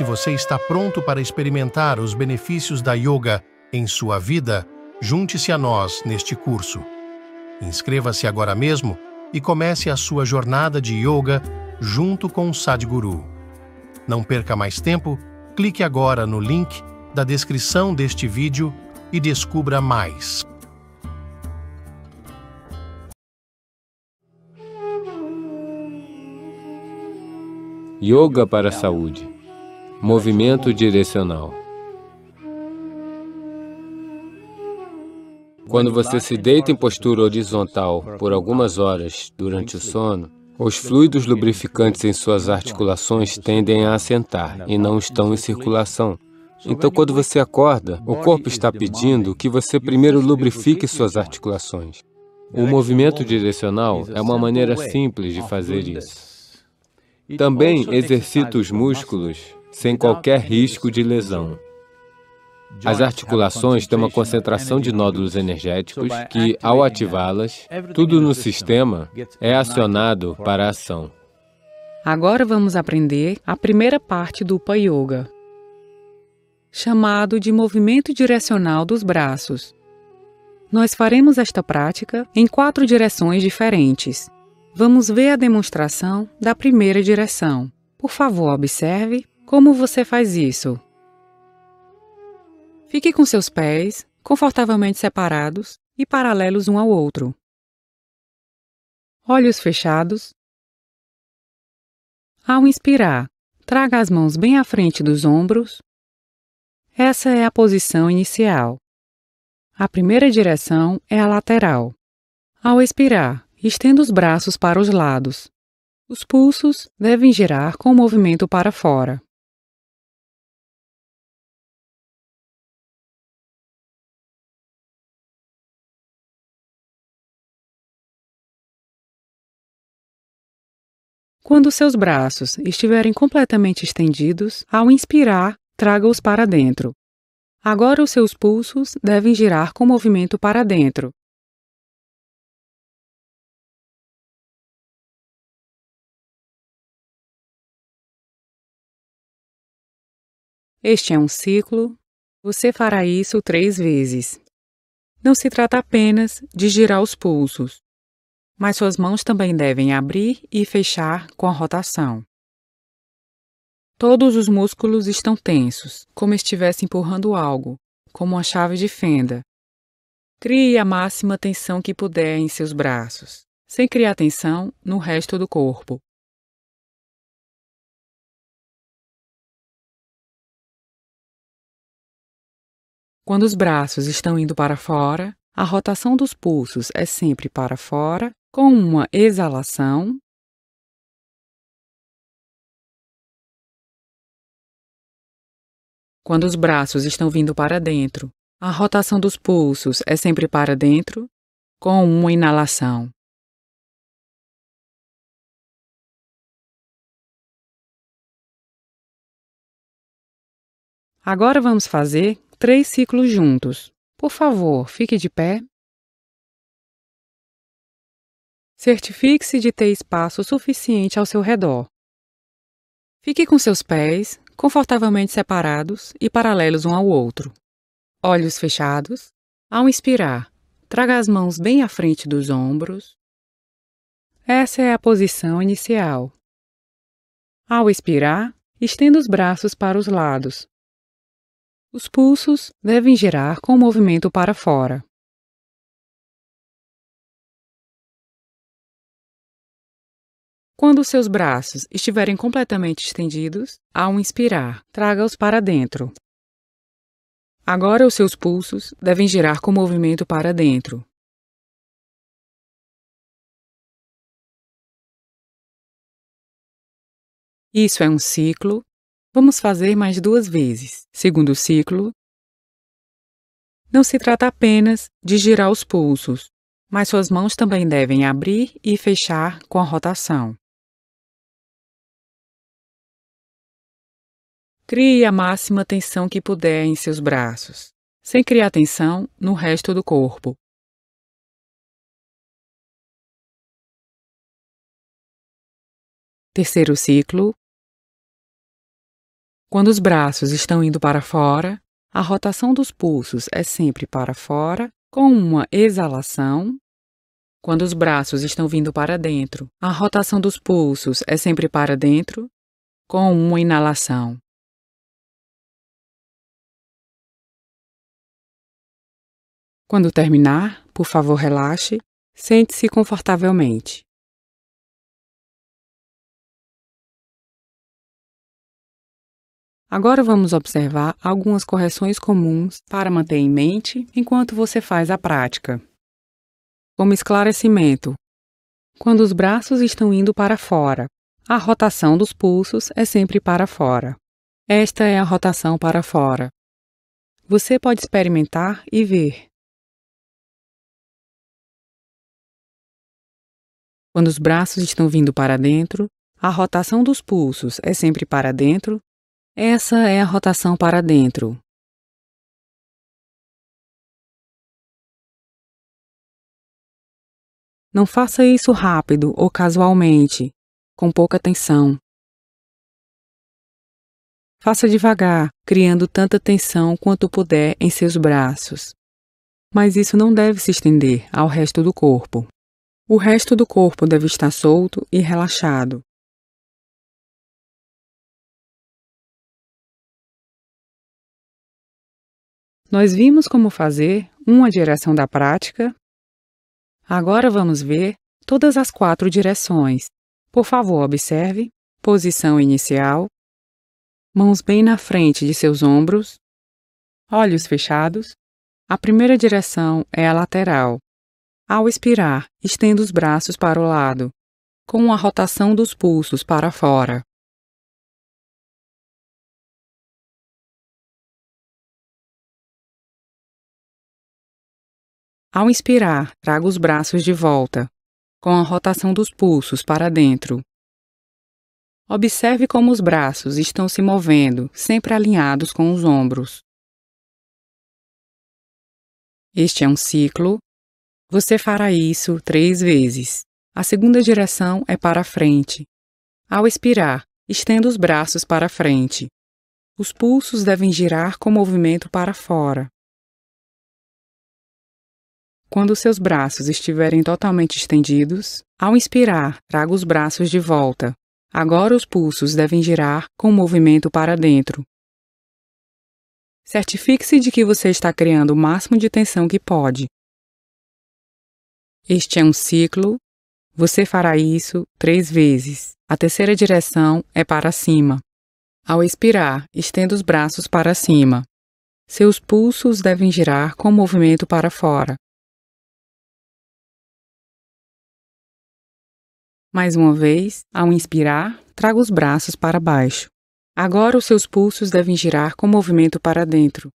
Se você está pronto para experimentar os benefícios da yoga em sua vida, junte-se a nós neste curso. Inscreva-se agora mesmo e comece a sua jornada de yoga junto com o Sadhguru. Não perca mais tempo, clique agora no link da descrição deste vídeo e descubra mais. Yoga para a saúde movimento direcional. Quando você se deita em postura horizontal por algumas horas durante o sono, os fluidos lubrificantes em suas articulações tendem a assentar e não estão em circulação. Então, quando você acorda, o corpo está pedindo que você primeiro lubrifique suas articulações. O movimento direcional é uma maneira simples de fazer isso. Também exercita os músculos sem qualquer risco de lesão. As articulações têm uma concentração de nódulos energéticos que, ao ativá-las, tudo no sistema é acionado para a ação. Agora vamos aprender a primeira parte do Upa Yoga, chamado de movimento direcional dos braços. Nós faremos esta prática em quatro direções diferentes. Vamos ver a demonstração da primeira direção. Por favor, observe como você faz isso? Fique com seus pés confortavelmente separados e paralelos um ao outro. Olhos fechados. Ao inspirar, traga as mãos bem à frente dos ombros. Essa é a posição inicial. A primeira direção é a lateral. Ao expirar, estenda os braços para os lados. Os pulsos devem girar com o movimento para fora. Quando seus braços estiverem completamente estendidos, ao inspirar, traga-os para dentro. Agora os seus pulsos devem girar com movimento para dentro. Este é um ciclo. Você fará isso três vezes. Não se trata apenas de girar os pulsos mas suas mãos também devem abrir e fechar com a rotação. Todos os músculos estão tensos, como estivesse empurrando algo, como uma chave de fenda. Crie a máxima tensão que puder em seus braços, sem criar tensão no resto do corpo. Quando os braços estão indo para fora, a rotação dos pulsos é sempre para fora com uma exalação Quando os braços estão vindo para dentro, a rotação dos pulsos é sempre para dentro, com uma inalação. Agora vamos fazer três ciclos juntos. Por favor, fique de pé Certifique-se de ter espaço suficiente ao seu redor. Fique com seus pés confortavelmente separados e paralelos um ao outro. Olhos fechados. Ao inspirar, traga as mãos bem à frente dos ombros. Essa é a posição inicial. Ao expirar, estenda os braços para os lados. Os pulsos devem girar com o movimento para fora. Quando seus braços estiverem completamente estendidos, ao inspirar, traga-os para dentro. Agora os seus pulsos devem girar com movimento para dentro. Isso é um ciclo. Vamos fazer mais duas vezes. Segundo ciclo, não se trata apenas de girar os pulsos, mas suas mãos também devem abrir e fechar com a rotação. Crie a máxima tensão que puder em seus braços, sem criar tensão no resto do corpo. Terceiro ciclo. Quando os braços estão indo para fora, a rotação dos pulsos é sempre para fora, com uma exalação. Quando os braços estão vindo para dentro, a rotação dos pulsos é sempre para dentro, com uma inalação. Quando terminar, por favor, relaxe, sente-se confortavelmente. Agora vamos observar algumas correções comuns para manter em mente enquanto você faz a prática. Como esclarecimento: quando os braços estão indo para fora, a rotação dos pulsos é sempre para fora. Esta é a rotação para fora. Você pode experimentar e ver Quando os braços estão vindo para dentro, a rotação dos pulsos é sempre para dentro. Essa é a rotação para dentro, Não faça isso rápido ou casualmente, com pouca tensão. Faça devagar, criando tanta tensão quanto puder em seus braços. Mas isso não deve se estender ao resto do corpo. O resto do corpo deve estar solto e relaxado. Nós vimos como fazer uma direção da prática. Agora vamos ver todas as quatro direções. Por favor, observe. Posição inicial. Mãos bem na frente de seus ombros. Olhos fechados. A primeira direção é a lateral. Ao expirar, estenda os braços para o lado, com a rotação dos pulsos para fora. Ao inspirar, traga os braços de volta, com a rotação dos pulsos para dentro. Observe como os braços estão se movendo, sempre alinhados com os ombros. Este é um ciclo você fará isso três vezes. A segunda direção é para a frente. Ao expirar, estenda os braços para frente. Os pulsos devem girar com movimento para fora. Quando seus braços estiverem totalmente estendidos, ao inspirar, traga os braços de volta. Agora os pulsos devem girar com movimento para dentro. Certifique-se de que você está criando o máximo de tensão que pode. Este é um ciclo. Você fará isso três vezes. A terceira direção é para cima. Ao expirar, estenda os braços para cima. Seus pulsos devem girar com o movimento para fora. Mais uma vez, ao inspirar, traga os braços para baixo. Agora os seus pulsos devem girar com o movimento para dentro.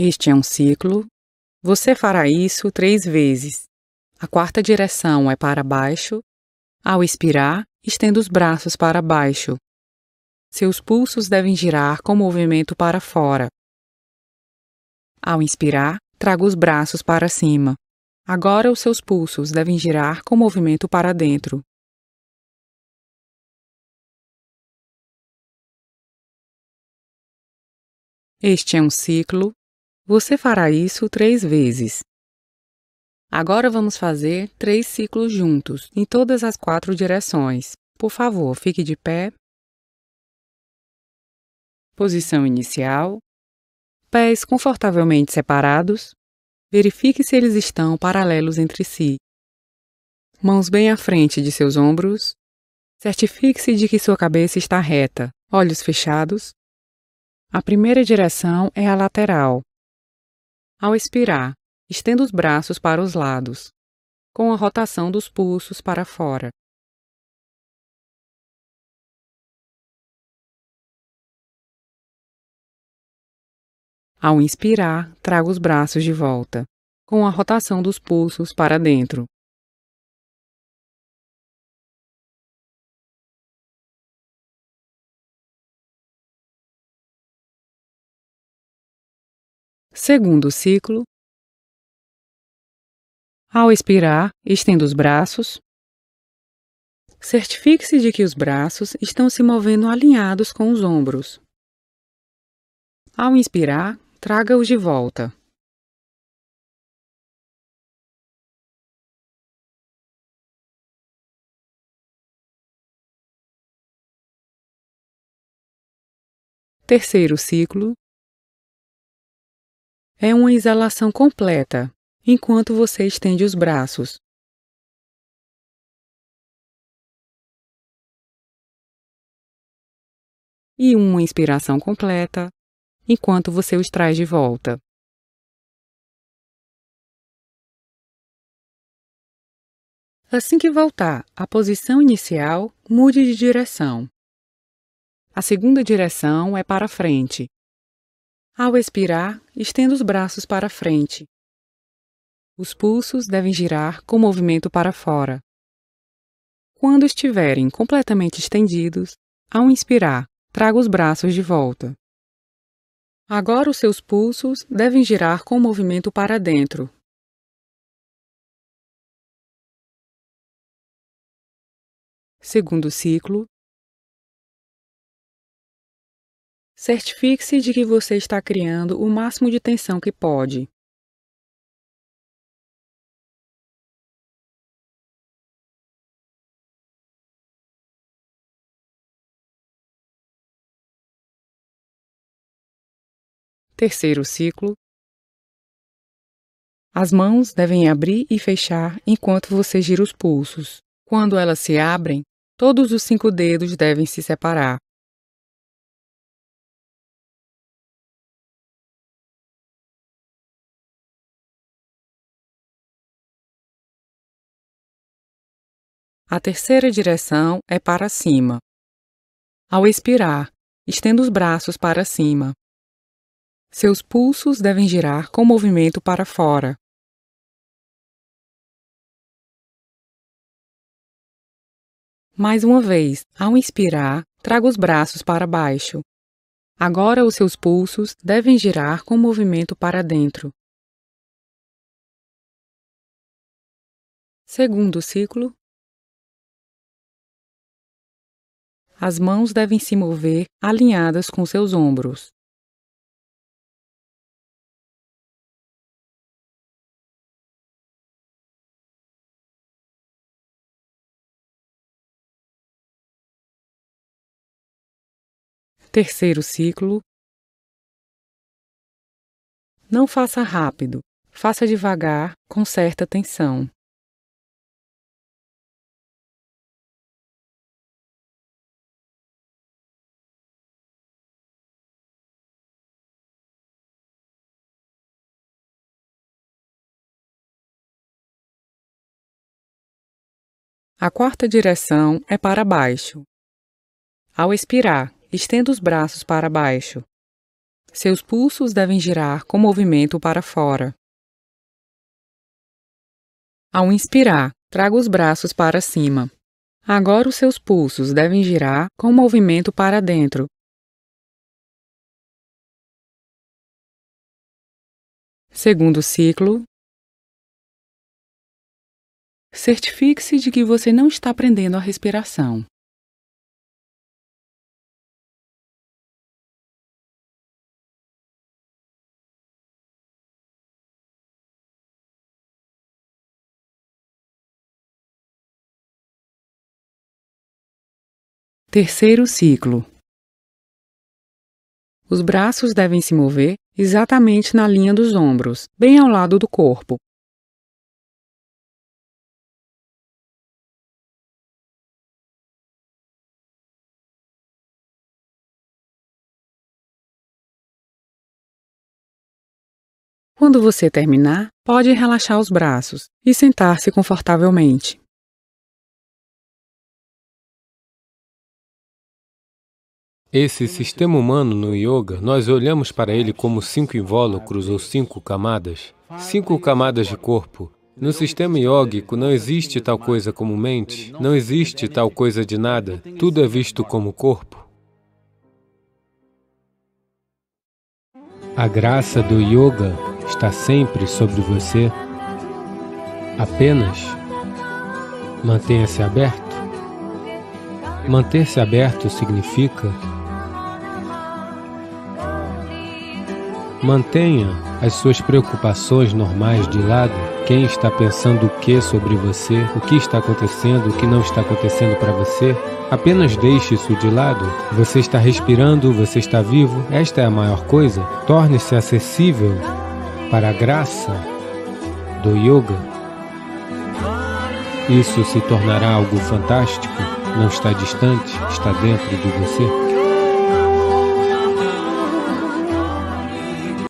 Este é um ciclo. Você fará isso três vezes. A quarta direção é para baixo. Ao expirar, estenda os braços para baixo. Seus pulsos devem girar com movimento para fora. Ao inspirar, traga os braços para cima. Agora os seus pulsos devem girar com movimento para dentro. Este é um ciclo. Você fará isso três vezes. Agora vamos fazer três ciclos juntos, em todas as quatro direções. Por favor, fique de pé. Posição inicial. Pés confortavelmente separados. Verifique se eles estão paralelos entre si. Mãos bem à frente de seus ombros. Certifique-se de que sua cabeça está reta, olhos fechados. A primeira direção é a lateral. Ao expirar, estenda os braços para os lados, com a rotação dos pulsos para fora. Ao inspirar, traga os braços de volta, com a rotação dos pulsos para dentro. Segundo ciclo. Ao expirar, estenda os braços. Certifique-se de que os braços estão se movendo alinhados com os ombros. Ao inspirar, traga-os de volta. Terceiro ciclo. É uma exalação completa, enquanto você estende os braços. E uma inspiração completa, enquanto você os traz de volta. Assim que voltar à posição inicial, mude de direção. A segunda direção é para frente, ao expirar, estenda os braços para frente. Os pulsos devem girar com movimento para fora. Quando estiverem completamente estendidos, ao inspirar, traga os braços de volta. Agora os seus pulsos devem girar com o movimento para dentro. Segundo ciclo, Certifique-se de que você está criando o máximo de tensão que pode. Terceiro ciclo. As mãos devem abrir e fechar enquanto você gira os pulsos. Quando elas se abrem, todos os cinco dedos devem se separar. A terceira direção é para cima. Ao expirar, estenda os braços para cima. Seus pulsos devem girar com movimento para fora. Mais uma vez, ao inspirar, traga os braços para baixo. Agora os seus pulsos devem girar com movimento para dentro. Segundo ciclo, As mãos devem se mover alinhadas com seus ombros. Terceiro ciclo. Não faça rápido, faça devagar, com certa tensão. A quarta direção é para baixo. Ao expirar, estenda os braços para baixo. Seus pulsos devem girar com movimento para fora. Ao inspirar, traga os braços para cima. Agora os seus pulsos devem girar com movimento para dentro. Segundo ciclo, Certifique-se de que você não está prendendo a respiração. Terceiro ciclo. Os braços devem se mover exatamente na linha dos ombros, bem ao lado do corpo, Quando você terminar, pode relaxar os braços e sentar-se confortavelmente. Esse sistema humano no yoga, nós olhamos para ele como cinco invólucros ou cinco camadas, cinco camadas de corpo. No sistema yógico não existe tal coisa como mente, não existe tal coisa de nada, tudo é visto como corpo. A graça do yoga está sempre sobre você, apenas mantenha-se aberto. Manter-se aberto significa mantenha as suas preocupações normais de lado. Quem está pensando o que sobre você, o que está acontecendo, o que não está acontecendo para você, apenas deixe isso de lado. Você está respirando, você está vivo, esta é a maior coisa. Torne-se acessível para a graça do yoga, isso se tornará algo fantástico, não está distante, está dentro de você.